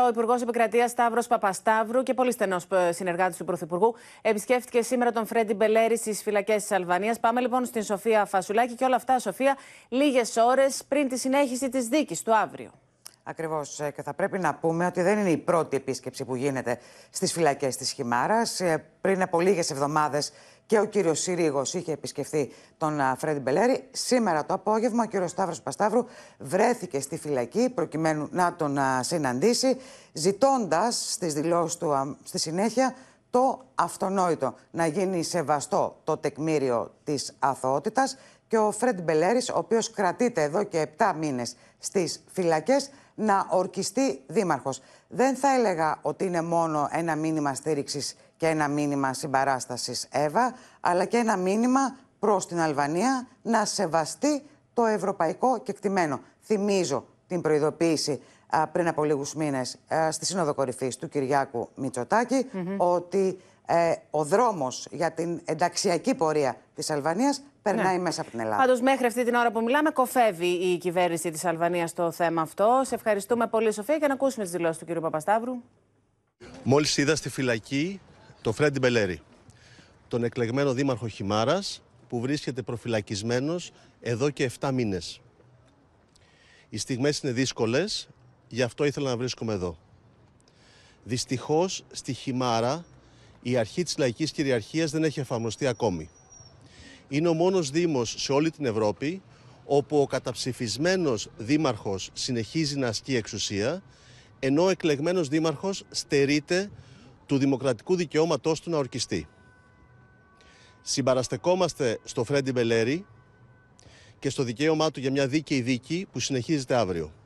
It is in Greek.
Ο Υπουργός Επικρατείας Σταύρος Παπασταύρου και πολύ στενός ε, συνεργάτης του Πρωθυπουργού επισκέφθηκε σήμερα τον Φρέντι Μπελέρη στις φυλακές της Αλβανίας. Πάμε λοιπόν στην Σοφία Φασουλάκη και όλα αυτά, Σοφία, λίγες ώρες πριν τη συνέχιση της δίκης του αύριο. Ακριβώς. Ε, και θα πρέπει να πούμε ότι δεν είναι η πρώτη επίσκεψη που γίνεται στις φυλακές της Χιμάρας. Ε, πριν από λίγες εβδομάδες και ο κύριος Συρίγος είχε επισκεφθεί τον Φρέντι Μπελέρη. Σήμερα το απόγευμα ο κύριος Σταύρος Πασταύρου βρέθηκε στη φυλακή προκειμένου να τον συναντήσει, ζητώντας στις δηλώσεις του στη συνέχεια το αυτονόητο να γίνει σεβαστό το τεκμήριο της αθωότητας και ο Φρέντι Μπελέρης, ο οποίος κρατείται εδώ και 7 μήνες στις φυλακές να ορκιστεί δήμαρχος. Δεν θα έλεγα ότι είναι μόνο ένα μήνυμα στήριξης και ένα μήνυμα συμπαράστασης, Εύα, αλλά και ένα μήνυμα προς την Αλβανία να σεβαστεί το ευρωπαϊκό κεκτημένο. Θυμίζω την προειδοποίηση α, πριν από λίγους μήνες στη Σύνοδο Κορυφής του Κυριάκου Μητσοτάκη mm-hmm. ότι ε, ο δρόμος για την ενταξιακή πορεία της Αλβανίας περνάει ναι. μέσα από την Ελλάδα. Πάντως, μέχρι αυτή την ώρα που μιλάμε, κοφεύει η κυβέρνηση της Αλβανίας στο θέμα αυτό. Σε ευχαριστούμε πολύ, Σοφία, για να ακούσουμε τις δηλώσεις του κ. Παπασταύρου. Μόλις είδα στη φυλακή τον Φρέντι Μπελέρη, τον εκλεγμένο δήμαρχο Χιμάρας, που βρίσκεται προφυλακισμένος εδώ και 7 μήνες. Οι στιγμές είναι δύσκολες, γι' αυτό ήθελα να βρίσκομαι εδώ. Δυστυχώς, στη Χιμάρα, η αρχή της λαϊκής κυριαρχίας δεν έχει εφαρμοστεί ακόμη. Είναι ο μόνος δήμος σε όλη την Ευρώπη, όπου ο καταψηφισμένος δήμαρχος συνεχίζει να ασκεί εξουσία, ενώ ο εκλεγμένος δήμαρχος στερείται του δημοκρατικού δικαιώματός του να ορκιστεί. Συμπαραστεκόμαστε στο Φρέντι Μπελέρη, και στο δικαίωμά του για μια δίκαιη δίκη που συνεχίζεται αύριο.